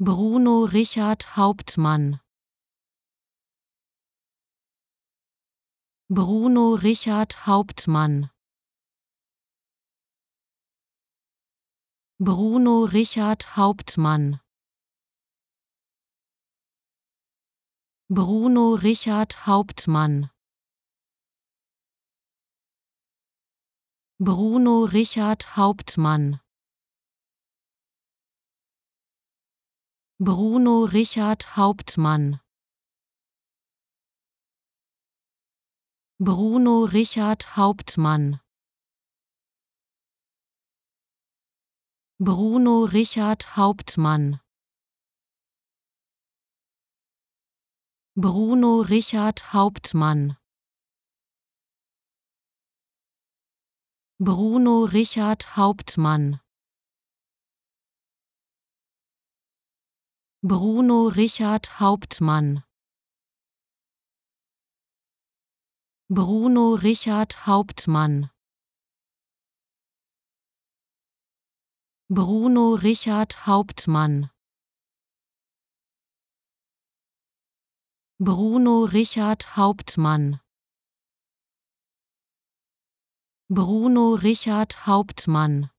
Bruno Richard Hauptmann Bruno Richard Hauptmann Bruno Richard Hauptmann Bruno Richard Hauptmann Bruno Richard Hauptmann Bruno Richard Hauptmann Bruno Richard Hauptmann Bruno Richard Hauptmann Bruno Richard Hauptmann Bruno Richard Hauptmann Bruno Richard Hauptmann Bruno Richard Hauptmann Bruno Richard Hauptmann Bruno Richard Hauptmann Bruno Richard Hauptmann